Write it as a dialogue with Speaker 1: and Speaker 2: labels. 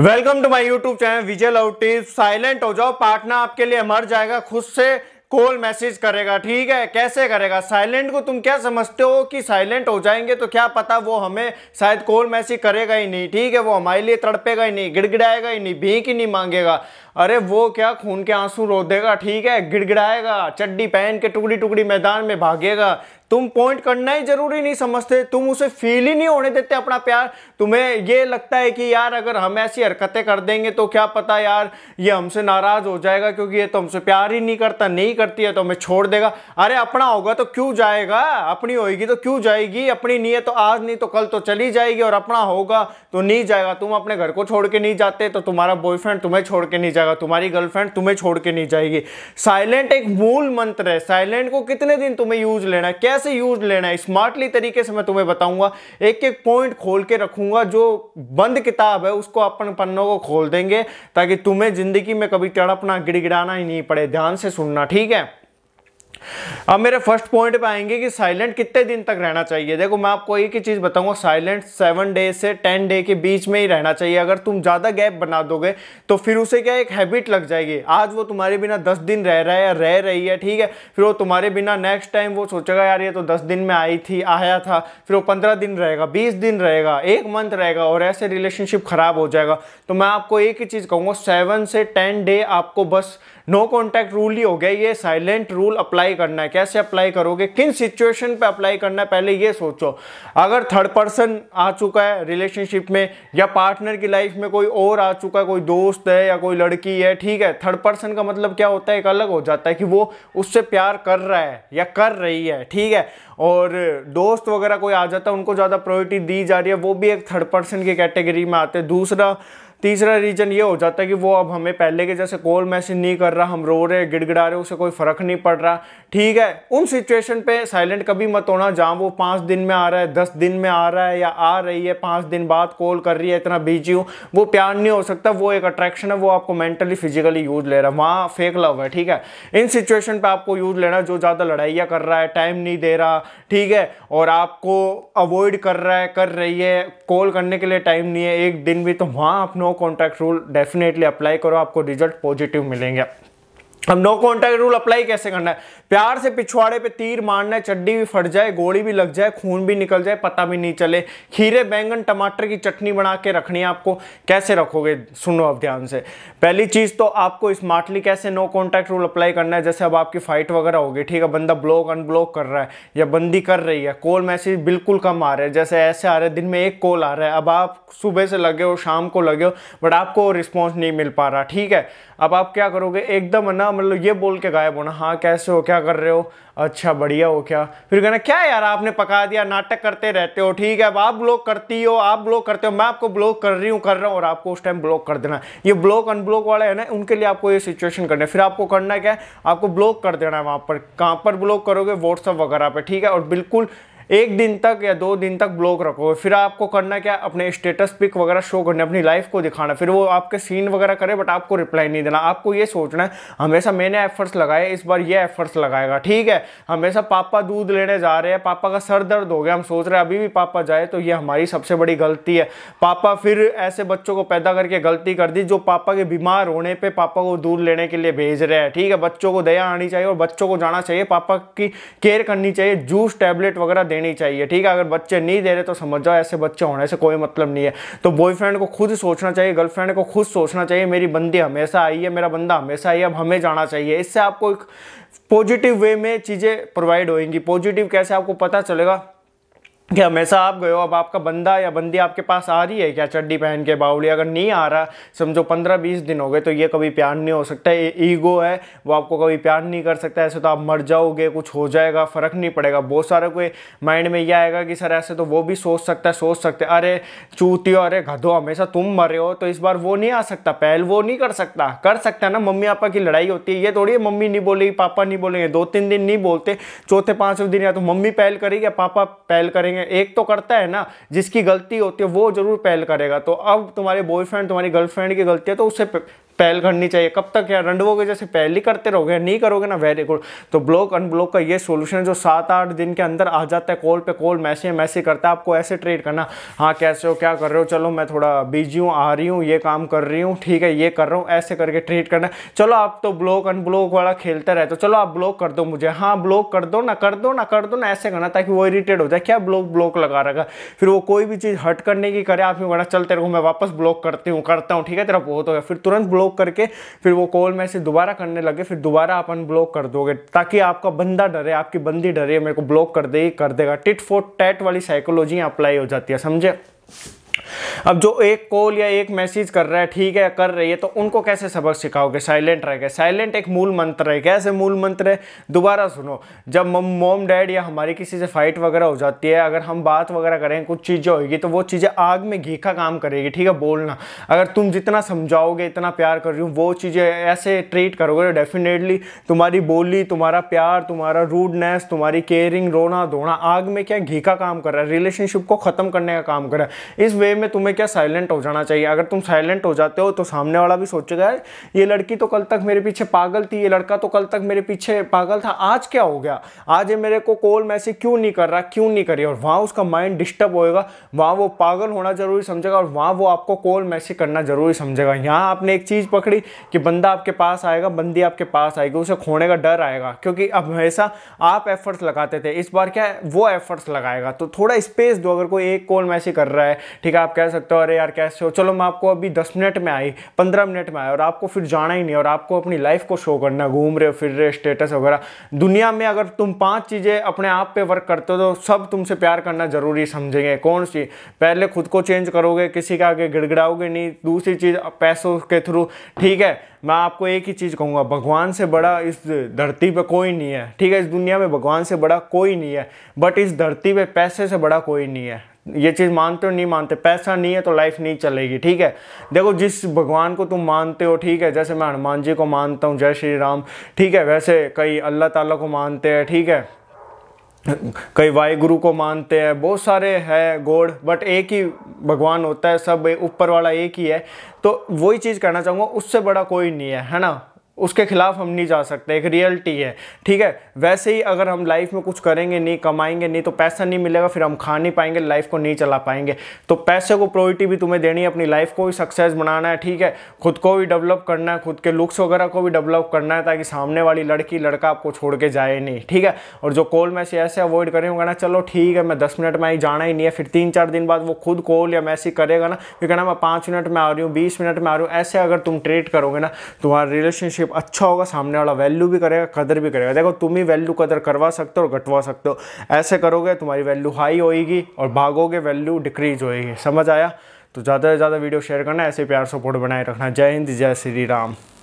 Speaker 1: welcome to my YouTube channel Vijay लाउटी silent हो जाओ पार्टनर आपके लिए मर जाएगा खुद से कॉल मैसेज करेगा ठीक है कैसे करेगा साइलेंट को तुम क्या समझते हो कि साइलेंट हो जाएंगे तो क्या पता वो हमें शायद कॉल मैसेज करेगा ही नहीं ठीक है वो हमारे लिए तड़पेगा ही नहीं गिड़गिड़ाएगा ही नहीं भीख ही नहीं मांगेगा अरे वो क्या खून के आंसू रो देगा ठीक है गिड़गिड़ाएगा चड्डी पहन के टुकड़ी टुकड़ी मैदान में भागेगा तुम पॉइंट करना ही जरूरी नहीं समझते तुम उसे फील ही नहीं होने देते अपना प्यार तुम्हें ये लगता है कि यार अगर हम ऐसी हरकतें कर देंगे तो क्या पता यार ये हमसे नाराज हो जाएगा क्योंकि ये तो हमसे प्यार ही नहीं करता नहीं करती है तो हमें छोड़ देगा अरे अपना होगा तो क्यों जाएगा अपनी होगी तो क्यों जाएगी अपनी नहीं है तो आज नहीं तो कल तो चली जाएगी और अपना होगा तो नहीं जाएगा तुम अपने घर को छोड़ के नहीं जाते तो तुम्हारा बॉयफ्रेंड तुम्हें छोड़ के नहीं जाएगा तुम्हारी गर्लफ्रेंड तुम्हें छोड़ के नहीं जाएगी साइलेंट एक मूल मंत्र है साइलेंट को कितने दिन तुम्हें यूज लेना है कैसे कैसे यूज लेना है स्मार्टली तरीके से मैं तुम्हें बताऊंगा एक एक पॉइंट खोल के रखूंगा जो बंद किताब है उसको अपन पन्नों को खोल देंगे ताकि तुम्हें जिंदगी में कभी तड़पना गिड़गिड़ाना ही नहीं पड़े ध्यान से सुनना ठीक है अब मेरे फर्स्ट पॉइंट पे आएंगे कि साइलेंट कितने दिन तक रहना चाहिए देखो मैं आपको एक ही चीज़ बताऊंगा साइलेंट सेवन डे से टेन डे के बीच में ही रहना चाहिए अगर तुम ज़्यादा गैप बना दोगे तो फिर उसे क्या एक हैबिट लग जाएगी आज वो तुम्हारे बिना दस दिन रह रहा है या रह रही है ठीक है फिर वो तुम्हारे बिना नेक्स्ट टाइम वो सोचेगा यार ये तो दस दिन में आई थी आया था फिर वो पंद्रह दिन रहेगा बीस दिन रहेगा एक मंथ रहेगा और ऐसे रिलेशनशिप ख़राब हो जाएगा तो मैं आपको एक ही चीज़ कहूंगा सेवन से टेन डे आपको बस नो कॉन्टैक्ट रूल ही हो गया ये साइलेंट रूल अप्लाई अप्लाई करना है कैसे अप्लाई करोगे किन सिचुएशन पे अप्लाई करना है पहले ये सोचो अगर थर्ड पर्सन आ चुका है रिलेशनशिप में या पार्टनर की लाइफ में कोई और आ चुका है कोई दोस्त है या कोई लड़की है ठीक है थर्ड पर्सन का मतलब क्या होता है एक अलग हो जाता है कि वो उससे प्यार कर रहा है या कर रही है ठीक है और दोस्त वगैरह कोई आ जाता है उनको ज़्यादा प्रायोरिटी दी जा रही है वो भी एक थर्ड पर्सन की कैटेगरी में आते हैं दूसरा तीसरा रीज़न ये हो जाता है कि वो अब हमें पहले के जैसे कॉल मैसेज नहीं कर रहा हम रो रहे गिड़गिड़ा रहे उसे कोई फ़र्क नहीं पड़ रहा ठीक है उन सिचुएशन पे साइलेंट कभी मत होना जहाँ वो पाँच दिन में आ रहा है दस दिन में आ रहा है या आ रही है पाँच दिन बाद कॉल कर रही है इतना बिजी हूँ वो प्यार नहीं हो सकता वो एक अट्रैक्शन है वो आपको मेंटली फिजिकली यूज ले रहा है वहाँ फेक लव है ठीक है इन सिचुएशन पर आपको यूज लेना जो ज़्यादा लड़ाइयाँ कर रहा है टाइम नहीं दे रहा ठीक है और आपको अवॉइड कर रहा है कर रही है कॉल करने के लिए टाइम नहीं है एक दिन भी तो वहाँ आप no no contact rule definitely apply करो आपको रिजल्ट पॉजिटिव मिलेंगे अब नो कॉन्टैक्ट रूल अप्लाई कैसे करना है प्यार से पिछवाड़े पे तीर मारना है चड्डी भी फट जाए गोली भी लग जाए खून भी निकल जाए पता भी नहीं चले खीरे बैंगन टमाटर की चटनी बना के रखनी है आपको कैसे रखोगे सुनो आप ध्यान से पहली चीज़ तो आपको स्मार्टली कैसे नो कॉन्टैक्ट रूल अप्लाई करना है जैसे अब आपकी फाइट वगैरह होगी ठीक है बंदा ब्लॉक अनब्लॉक कर रहा है या बंदी कर रही है कॉल मैसेज बिल्कुल कम आ रहे हैं जैसे ऐसे आ रहे हैं दिन में एक कॉल आ रहा है अब आप सुबह से लगे हो शाम को लगे हो बट आपको रिस्पॉन्स नहीं मिल पा रहा ठीक है अब आप क्या करोगे एकदम ना मतलब ये बोल के गायब होना हाँ कैसे हो क्या कर रहे हो अच्छा बढ़िया हो क्या फिर कहना क्या यार आपने पका दिया नाटक करते रहते हो ठीक है अब आप ब्लॉक करती हो आप ब्लॉक करते हो मैं आपको ब्लॉक कर रही हूँ कर रहा हूँ और आपको उस टाइम ब्लॉक कर देना ये ब्लॉक अनब्लॉक वाले हैं ना उनके लिए आपको ये सिचुएशन करना है फिर आपको करना क्या है आपको ब्लॉक कर देना है वहाँ पर कहाँ पर ब्लॉक करोगे व्हाट्सअप वगैरह पर ठीक है और बिल्कुल एक दिन तक या दो दिन तक ब्लॉक रखो फिर आपको करना क्या अपने स्टेटस पिक वगैरह शो करने अपनी लाइफ को दिखाना फिर वो आपके सीन वगैरह करे बट आपको रिप्लाई नहीं देना आपको ये सोचना है हमेशा मैंने एफर्ट्स लगाए इस बार ये एफर्ट्स लगाएगा ठीक है हमेशा पापा दूध लेने जा रहे हैं पापा का सर दर्द हो गया हम सोच रहे हैं अभी भी पापा जाए तो ये हमारी सबसे बड़ी गलती है पापा फिर ऐसे बच्चों को पैदा करके गलती कर दी जो पापा के बीमार होने पर पापा को दूध लेने के लिए भेज रहे हैं ठीक है बच्चों को दया आनी चाहिए और बच्चों को जाना चाहिए पापा की केयर करनी चाहिए जूस टैबलेट वगैरह देनी चाहिए ठीक है अगर बच्चे नहीं दे रहे तो समझ जाओ ऐसे बच्चे होने से कोई मतलब नहीं है तो बॉयफ्रेंड को खुद सोचना चाहिए गर्लफ्रेंड को खुद सोचना चाहिए मेरी बंदी हमेशा आई है मेरा बंदा हमेशा आई है अब हमें जाना चाहिए इससे आपको एक पॉजिटिव वे में चीज़ें प्रोवाइड होएंगी पॉजिटिव कैसे आपको पता चलेगा कि हमेशा आप गए हो अब आपका बंदा या बंदी आपके पास आ रही है क्या चड्डी पहन के बाउली अगर नहीं आ रहा समझो पंद्रह बीस दिन हो गए तो ये कभी प्यार नहीं हो सकता ईगो है वो आपको कभी प्यार नहीं कर सकता ऐसे तो आप मर जाओगे कुछ हो जाएगा फ़र्क नहीं पड़ेगा बहुत सारे कोई माइंड में ये आएगा कि सर ऐसे तो वो भी सोच सकता है सोच सकते अरे चूती हो अरे गधो हमेशा तुम मरे हो तो इस बार वो नहीं आ सकता पहल वो नहीं कर सकता कर सकता है ना मम्मी पापा की लड़ाई होती है ये थोड़ी मम्मी नहीं बोलेगी पापा नहीं बोलेंगे दो तीन दिन नहीं बोलते चौथे पाँचवें दिन या तो मम्मी पहल करेगी या पापा पहल करेंगे करेंगे एक तो करता है ना जिसकी गलती होती है वो जरूर पहल करेगा तो अब तुम्हारे बॉयफ्रेंड तुम्हारी गर्लफ्रेंड की गलती है तो उससे पहल करनी चाहिए कब तक यार रंडवोगे जैसे पहल ही करते रहोगे नहीं करोगे ना वेरी गुड तो ब्लॉक अनब्लॉक का ये सोल्यूशन जो सात आठ दिन के अंदर आ जाता है कॉल पे कॉल मैसेज मैसेज करता है आपको ऐसे ट्रेड करना हाँ कैसे हो क्या कर रहे हो चलो मैं थोड़ा बिजी हूँ आ रही हूँ ये काम कर रही हूँ ठीक है ये कर रहा हूँ ऐसे करके ट्रेड करना चलो आप तो ब्लॉक अनब्लॉक वाला खेलते रहते हो तो चलो आप ब्लॉक कर दो मुझे हाँ ब्लॉक कर दो ना कर दो ना कर दो ना ऐसे करना ताकि वो इरीटेड हो जाए क्या ब्लॉक ब्लॉक लगा रखा फिर वो कोई भी चीज़ हट करने की करे आप यूँ करना चल तेरे को मैं वापस ब्लॉक करती हूँ करता हूँ ठीक है तेरा बहुत हो गया फिर तुरंत ब्लॉक ब्लॉक करके फिर वो कॉल मैसेज दोबारा करने लगे फिर दोबारा अपन ब्लॉक कर दोगे ताकि आपका बंदा डरे आपकी बंदी डरे मेरे को ब्लॉक कर दे कर देगा टिट फोर टैट वाली साइकोलॉजी अप्लाई हो जाती है समझे अब जो एक कॉल या एक मैसेज कर रहा है ठीक है कर रही है तो उनको कैसे सबक सिखाओगे साइलेंट रह गए साइलेंट एक मूल मंत्र है कैसे मूल मंत्र है दोबारा सुनो जब मोम डैड या हमारी किसी से फाइट वगैरह हो जाती है अगर हम बात वगैरह करें कुछ चीज़ें होगी तो वो चीज़ें आग में घी का काम करेगी ठीक है बोलना अगर तुम जितना समझाओगे इतना प्यार कर रही हो वो चीज़ें ऐसे ट्रीट करोगे तो डेफिनेटली तुम्हारी बोली तुम्हारा प्यार तुम्हारा रूडनेस तुम्हारी केयरिंग रोना धोना आग में क्या घी का काम कर रहा है रिलेशनशिप को ख़त्म करने का काम कर रहा है इस वे में तुम्हें क्या साइलेंट हो जाना चाहिए अगर तुम साइलेंट हो जाते हो तो सामने वाला भी सोचेगा ये लड़की तो कल तक मेरे पीछे पागल थी ये लड़का तो कल तक मेरे पीछे पागल था आज क्या हो गया आज ये मेरे को कॉल मैसेज क्यों नहीं कर रहा क्यों नहीं करी और वहाँ उसका माइंड डिस्टर्ब होएगा वहाँ वो पागल होना जरूरी समझेगा और वहाँ वो आपको कॉल मैसेज करना जरूरी समझेगा यहाँ आपने एक चीज़ पकड़ी कि बंदा आपके पास आएगा बंदी आपके पास आएगी उसे खोने का डर आएगा क्योंकि अब हमेशा आप एफर्ट्स लगाते थे इस बार क्या है वो एफर्ट्स लगाएगा तो थोड़ा स्पेस दो अगर कोई एक कॉल मैसेज कर रहा है ठीक ठीक है आप कह सकते हो अरे यार कैसे हो चलो मैं आपको अभी दस मिनट में आई पंद्रह मिनट में आई और आपको फिर जाना ही नहीं और आपको अपनी लाइफ को शो करना घूम रहे हो फिर रहे स्टेटस वगैरह दुनिया में अगर तुम पांच चीज़ें अपने आप पे वर्क करते हो तो सब तुमसे प्यार करना ज़रूरी समझेंगे कौन सी पहले खुद को चेंज करोगे किसी के आगे गिड़गिड़ाओगे नहीं दूसरी चीज़ पैसों के थ्रू ठीक है मैं आपको एक ही चीज़ कहूँगा भगवान से बड़ा इस धरती पे कोई नहीं है ठीक है इस दुनिया में भगवान से बड़ा कोई नहीं है बट इस धरती पे पैसे से बड़ा कोई नहीं है ये चीज़ मानते हो नहीं मानते पैसा नहीं है तो लाइफ नहीं चलेगी ठीक है देखो जिस भगवान को तुम मानते हो ठीक है जैसे मैं हनुमान जी को मानता हूँ जय श्री राम ठीक है वैसे कई अल्लाह ताला को मानते हैं ठीक है कई गुरु को मानते हैं बहुत सारे हैं गोड बट एक ही भगवान होता है सब ऊपर वाला एक ही है तो वही चीज़ कहना चाहूँगा उससे बड़ा कोई नहीं है है ना उसके खिलाफ हम नहीं जा सकते एक रियलिटी है ठीक है वैसे ही अगर हम लाइफ में कुछ करेंगे नहीं कमाएंगे नहीं तो पैसा नहीं मिलेगा फिर हम खा नहीं पाएंगे लाइफ को नहीं चला पाएंगे तो पैसे को प्रोरिटी भी तुम्हें देनी है अपनी लाइफ को भी सक्सेस बनाना है ठीक है खुद को भी डेवलप करना है खुद के लुक्स वगैरह को भी डेवलप करना है ताकि सामने वाली लड़की लड़का आपको छोड़ के जाए नहीं ठीक है और जो कॉल मैसेज ऐसे अवॉइड करेंगे कहना चलो ठीक है मैं दस मिनट में ही जाना ही नहीं है फिर तीन चार दिन बाद वो खुद कॉल या मैसेज करेगा ना फिर कहना मैं पाँच मिनट में आ रही हूँ बीस मिनट में आ रही हूँ ऐसे अगर तुम ट्रीट करोगे ना तुम्हारा रिलेशनशिप रिलेशनशिप अच्छा होगा सामने वाला वैल्यू भी करेगा कदर भी करेगा देखो तुम ही वैल्यू कदर करवा सकते हो और घटवा सकते हो ऐसे करोगे तुम्हारी वैल्यू हाई होएगी और भागोगे वैल्यू डिक्रीज होएगी समझ आया तो ज़्यादा से ज़्यादा वीडियो शेयर करना ऐसे प्यार सपोर्ट बनाए रखना जय हिंद जय श्री राम